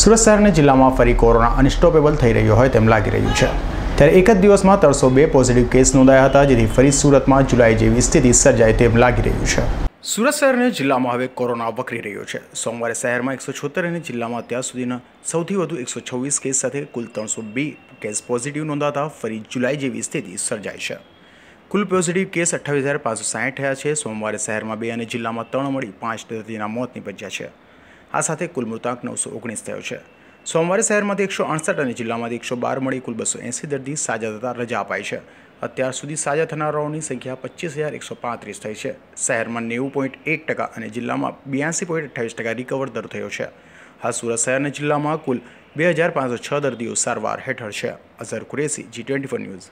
સુરત શહેરના જિલ્લામાં ફરી કોરોના અનસ્ટોપેબલ થઈ રહ્યો હોય તેમ લાગી રહ્યું છે ત્યારે એક જ દિવસમાં ત્રણસો બે પોઝિટિવ કેસ નોંધાયા હતા જેથી ફરી સુરતમાં જુલાઈ જેવી સ્થિતિ સર્જાય તેમ લાગી રહ્યું છે સુરત શહેરને જિલ્લામાં હવે કોરોના વકરી રહ્યો છે સોમવારે શહેરમાં એકસો છોતેર અને જિલ્લામાં અત્યાર સુધીના સૌથી વધુ એકસો છવ્વીસ કેસ સાથે કુલ ત્રણસો બે કેસ પોઝિટિવ નોંધાતા ફરી જુલાઈ જેવી સ્થિતિ સર્જાય છે કુલ પોઝિટિવ કેસ અઠ્ઠાવીસ હજાર પાંચસો સાઠ થયા છે સોમવારે શહેરમાં બે અને જિલ્લામાં ત્રણ મળી પાંચ દર્દીના મોત નિપજ્યા છે આ સાથે કુલ મૃતાંક નવસો ઓગણીસ થયો છે સોમવારે શહેરમાંથી એકસો અડસઠ અને જિલ્લામાંથી એકસો બાર મળી કુલ બસો એંસી દર્દી સાજા થતાં રજા અપાઈ છે અત્યાર સુધી સાજા થનારાઓની સંખ્યા પચીસ હજાર એકસો પાંત્રીસ થઈ છે શહેરમાં નેવું પોઈન્ટ એક ટકા અને જિલ્લામાં બ્યાસી પોઈન્ટ અઠ્યાવીસ ટકા રિકવર દર થયો છે હાલ સુરત શહેર અને જિલ્લામાં કુલ બે હજાર પાંચસો છ દર્દીઓ સારવાર હેઠળ છે Azhar Qureshi ji twenty four news